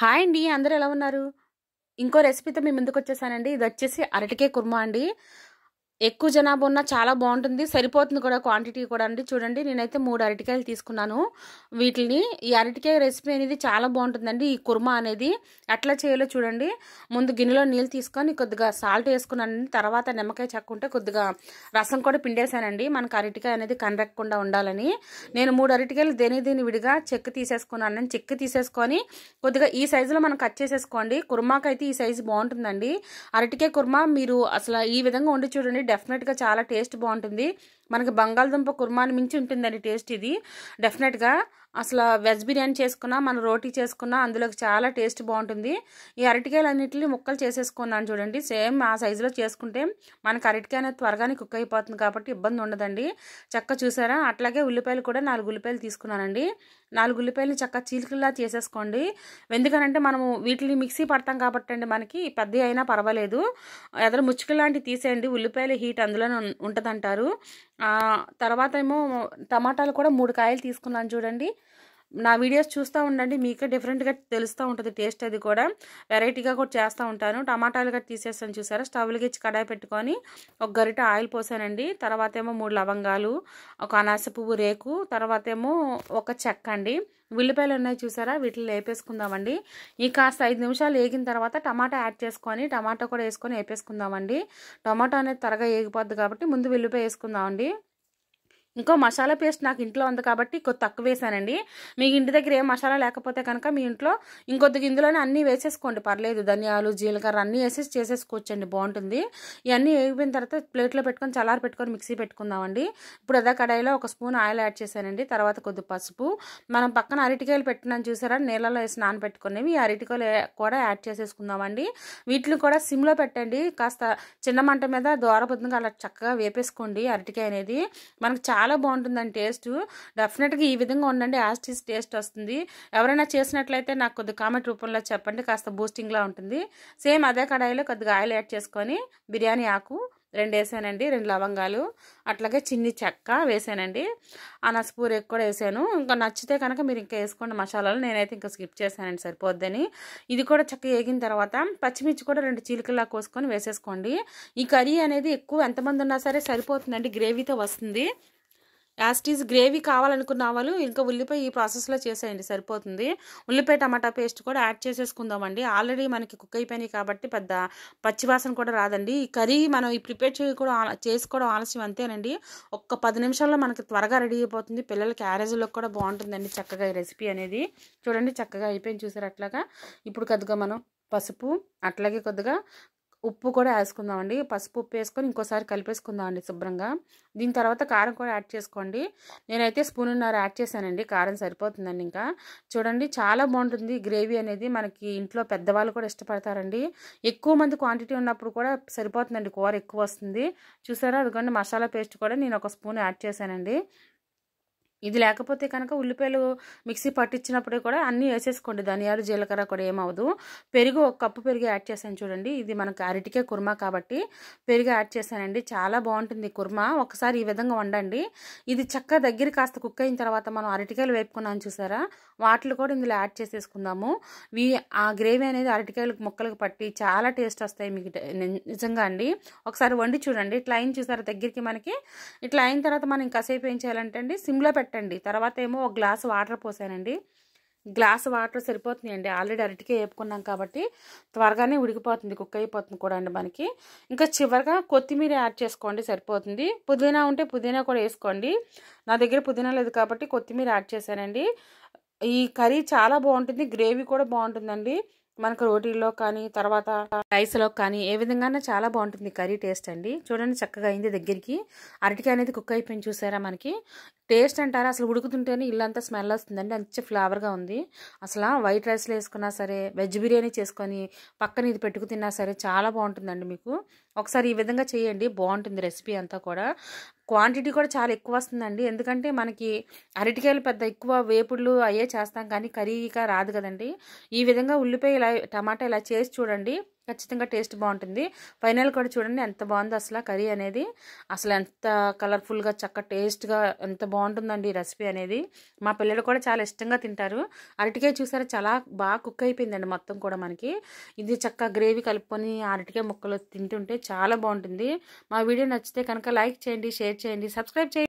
hi అండి అందరూ ఎలా ఉన్నారు ఇంకో రెసిపీతో మేము ముందుకు వచ్చేసానండి ఇది వచ్చేసి అరటికే కుర్మా అండి ఎక్కువ జనాభా ఉన్నా చాలా బాగుంటుంది సరిపోతుంది కూడా క్వాంటిటీ కూడా అండి చూడండి నేనైతే మూడు అరటికాయలు తీసుకున్నాను వీటిని ఈ అరటికాయ రెసిపీ అనేది చాలా బాగుంటుందండి ఈ కుర్మా అనేది ఎట్లా చేయాలో చూడండి ముందు గిన్నెలో నీళ్ళు తీసుకొని కొద్దిగా సాల్ట్ వేసుకున్నాను తర్వాత నిమ్మకాయ చెక్కుంటే కొద్దిగా రసం కూడా పిండేశానండి మనకు అరటికాయ అనేది కనరెక్కకుండా ఉండాలని నేను మూడు అరటికాయలు దేని దీని విడిగా చెక్క తీసేసుకున్నాను చెక్క తీసేసుకొని కొద్దిగా ఈ సైజులో మనం కట్ చేసేసుకోండి కుర్మాకైతే ఈ సైజు బాగుంటుందండి అరటికాయ కుర్మా మీరు అసలు ఈ విధంగా వండి చూడండి డెఫినెట్గా చాలా టేస్ట్ బాగుంటుంది మనకి బంగాళదుంప కుర్మాని మించి ఉంటుందండి టేస్ట్ ఇది డెఫినెట్గా అసలు వెజ్ బిర్యానీ చేసుకున్నా మన రోటీ చేసుకున్నా అందులోకి చాలా టేస్ట్ బాగుంటుంది ఈ అరటికాయలు అన్నింటిని ముక్కలు చేసేసుకున్నాను చూడండి సేమ్ ఆ సైజులో చేసుకుంటే మనకు అరటికాయ అనేది త్వరగానే కుక్ అయిపోతుంది కాబట్టి ఇబ్బంది ఉండదండి చక్క చూసారా అట్లాగే ఉల్లిపాయలు కూడా నాలుగు ఉల్లిపాయలు తీసుకున్నానండి నాలుగు ఉల్లిపాయలు చక్కగా చీలికల్లా చేసేసుకోండి ఎందుకనంటే మనము వీటిని మిక్సీ పడతాం కాబట్టి అండి మనకి పెద్ద అయినా పర్వాలేదు ఎదరు ముచ్చుకలాంటివి తీసేయండి ఉల్లిపాయలు హీట్ అందులోనే ఉంటుందంటారు తర్వాత ఏమో టమాటాలు కూడా మూడు కాయలు తీసుకున్నాను చూడండి నా వీడియోస్ చూస్తూ ఉండండి మీకే డిఫరెంట్గా తెలుస్తూ ఉంటుంది టేస్ట్ అది కూడా వెరైటీగా కూడా చేస్తూ ఉంటాను టమాటాలు గట్టి తీసేస్తాను చూసారా స్టవ్లకి ఇచ్చి కడాయి పెట్టుకొని ఒక గరిట ఆయిల్ పోసానండి తర్వాత ఏమో మూడు లవంగాలు ఒక అనాస పువ్వు రేకు తర్వాత ఏమో ఒక చెక్క అండి ఉల్లిపాయలు ఉన్నాయి చూసారా వీటిని వేపేసుకుందామండి ఈ కాస్త ఐదు నిమిషాలు వేగిన తర్వాత టమాటా యాడ్ చేసుకొని టమాటా కూడా వేసుకొని వేపేసుకుందామండి టమాటా అనేది త్వరగా వేగిపోద్ది కాబట్టి ముందు ఉల్లిపాయ వేసుకుందామండి ఇంకో మసాలా పేస్ట్ నాకు ఇంట్లో ఉంది కాబట్టి కొద్ది తక్కువ వేసానండి మీ ఇంటి దగ్గర ఏం మసాలా లేకపోతే కనుక మీ ఇంట్లో ఇంకొద్ది గిందులోనే అన్నీ వేసేసుకోండి పర్లేదు ధనియాలు జీలకర్ర అన్నీ వేసేసి చేసేసుకోవచ్చండి బాగుంటుంది ఇవన్నీ వేగిపోయిన తర్వాత ప్లేట్లో పెట్టుకొని చల్లారి పెట్టుకొని మిక్సీ పెట్టుకుందామండి ఇప్పుడు అదే కడాయిలో ఒక స్పూన్ ఆయిల్ యాడ్ చేశానండి తర్వాత కొద్ది పసుపు మనం పక్కన అరటికాయలు పెట్టినాను చూసారా నీళ్ళలో వేసి పెట్టుకునేవి ఈ అరటికాయలు కూడా యాడ్ చేసేసుకుందామండి వీటిని కూడా సిమ్లో పెట్టండి కాస్త చిన్న మంట మీద దూరబుద్ధంగా అలా చక్కగా వేపేసుకోండి అరటికాయ అనేది మనకు చాలా బాగుంటుందండి టేస్ట్ డెఫినెట్గా ఈ విధంగా ఉండండి యాస్టీస్ టేస్ట్ వస్తుంది ఎవరైనా చేసినట్లయితే నాకు కొద్ది కామెంట్ రూపంలో చెప్పండి కాస్త బూస్టింగ్లా ఉంటుంది సేమ్ అదే కడాయిలో కొద్దిగా ఆయిల్ యాడ్ చేసుకొని బిర్యానీ ఆకు రెండు వేసానండి రెండు లవంగాలు అట్లాగే చిన్ని చెక్క వేసానండి ఎక్కువ కూడా వేసాను ఇంకా నచ్చితే కనుక మీరు ఇంకా వేసుకోండి మసాలాలు నేనైతే ఇంకా స్కిప్ చేశానండి సరిపోద్దని ఇది కూడా చెక్క వేగిన తర్వాత పచ్చిమిర్చి కూడా రెండు చీలికలా కోసుకొని వేసేసుకోండి ఈ కర్రీ అనేది ఎక్కువ ఎంతమంది ఉన్నా సరే సరిపోతుందండి గ్రేవీతో వస్తుంది యాస్టీస్ గ్రేవీ కావాలనుకున్న వాళ్ళు ఇంకా ఉల్లిపాయ ఈ ప్రాసెస్లో చేసేయండి సరిపోతుంది ఉల్లిపాయ టమాటా పేస్ట్ కూడా యాడ్ చేసేసుకుందామండి ఆల్రెడీ మనకి కుక్ అయిపోయినాయి కాబట్టి పెద్ద పచ్చివాసన కూడా రాదండి ఈ కర్రీ మనం ఈ ప్రిపేర్ చేయ చేసుకోవడం ఆలస్యం అంతేనండి ఒక్క పది నిమిషాల్లో మనకి త్వరగా రెడీ అయిపోతుంది పిల్లల క్యారేజ్లో కూడా బాగుంటుందండి చక్కగా ఈ రెసిపీ అనేది చూడండి చక్కగా అయిపోయింది చూసారు అట్లాగా ఇప్పుడు కొద్దిగా మనం పసుపు అట్లాగే కొద్దిగా ఉప్పు కూడా వేసుకుందామండి పసుపు ఉప్పు వేసుకొని ఇంకోసారి కలిపేసుకుందామండి శుభ్రంగా దీని తర్వాత కారం కూడా యాడ్ చేసుకోండి నేనైతే ఉన్నారు యాడ్ చేశానండి కారం సరిపోతుందండి ఇంకా చూడండి చాలా బాగుంటుంది గ్రేవీ అనేది మనకి ఇంట్లో పెద్దవాళ్ళు కూడా ఇష్టపడతారండి ఎక్కువ మంది క్వాంటిటీ ఉన్నప్పుడు కూడా సరిపోతుందండి కూర ఎక్కువ వస్తుంది చూసారా అదిగోండి మసాలా పేస్ట్ కూడా నేను ఒక స్పూన్ యాడ్ చేశానండి ఇది లేకపోతే కనుక ఉల్లిపాయలు మిక్సీ పట్టించినప్పుడే కూడా అన్నీ వేసేసుకోండి ధనియాలు జీలకర్ర కూడా ఏమవుదు పెరుగు ఒక కప్పు పెరుగు యాడ్ చేశాను చూడండి ఇది మనకు అరటికే కుర్మా కాబట్టి పెరుగు యాడ్ చేశానండి చాలా బాగుంటుంది కుర్మా ఒకసారి ఈ విధంగా వండండి ఇది చక్క దగ్గర కాస్త కుక్ అయిన తర్వాత మనం అరటికాయలు వేపుకున్నాను చూసారా వాటిలో కూడా ఇందులో యాడ్ చేసేసుకుందాము వి ఆ గ్రేవీ అనేది అరటికాయలు మొక్కలకు పట్టి చాలా టేస్ట్ వస్తాయి మీకు నిజంగా అండి ఒకసారి వండి చూడండి ఇట్లా అయిన చూసారా దగ్గరికి మనకి ఇట్లా అయిన తర్వాత మనం ఇంకా సేపు ఏం చేయాలంటే అండి సిమ్లో పెట్టండి తర్వాత ఏమో ఒక గ్లాస్ వాటర్ పోసానండి గ్లాస్ వాటర్ అండి ఆల్రెడీ అరటికే వేపుకున్నాం కాబట్టి త్వరగానే ఉడికిపోతుంది కుక్ అయిపోతుంది కూడా అండి మనకి ఇంకా చివరిగా కొత్తిమీర యాడ్ చేసుకోండి సరిపోతుంది పుదీనా ఉంటే పుదీనా కూడా వేసుకోండి నా దగ్గర పుదీనా లేదు కాబట్టి కొత్తిమీర యాడ్ చేశానండి ఈ కర్రీ చాలా బాగుంటుంది గ్రేవీ కూడా బాగుంటుందండి మనకు రోటీల్లో కానీ తర్వాత రైస్లో కానీ ఏ విధంగానే చాలా బాగుంటుంది కర్రీ టేస్ట్ అండి చూడండి చక్కగా అయింది దగ్గరికి అరటికాయ అనేది కుక్ అయిపోయింది చూసారా మనకి టేస్ట్ అంటారా అసలు ఉడుకుతుంటేనే ఇల్లంతా స్మెల్ వస్తుందండి మంచి ఫ్లేవర్గా ఉంది అసలు వైట్ రైస్లో వేసుకున్నా సరే వెజ్ బిర్యానీ చేసుకొని పక్కన ఇది పెట్టుకు తిన్నా సరే చాలా బాగుంటుందండి మీకు ఒకసారి ఈ విధంగా చేయండి బాగుంటుంది రెసిపీ అంతా కూడా క్వాంటిటీ కూడా చాలా ఎక్కువ వస్తుందండి ఎందుకంటే మనకి అరటికాయలు పెద్ద ఎక్కువ వేపుళ్ళు అయ్యే చేస్తాం కానీ కరీగా రాదు కదండి ఈ విధంగా ఉల్లిపాయ ఇలా టమాటా ఇలా చేసి చూడండి ఖచ్చితంగా టేస్ట్ బాగుంటుంది ఫైనల్ కూడా చూడండి ఎంత బాగుందో అసలు కర్రీ అనేది అసలు ఎంత కలర్ఫుల్గా చక్క టేస్ట్గా ఎంత బాగుంటుందండి ఈ రెసిపీ అనేది మా పిల్లలు కూడా చాలా ఇష్టంగా తింటారు అరటికాయ చూసారా చాలా బాగా కుక్ అయిపోయిందండి మొత్తం కూడా మనకి ఇది చక్క గ్రేవీ కలుపుకొని అరటికాయ ముక్కలు తింటుంటే చాలా బాగుంటుంది మా వీడియో నచ్చితే కనుక లైక్ చేయండి షేర్ చేయండి సబ్స్క్రైబ్ చేయండి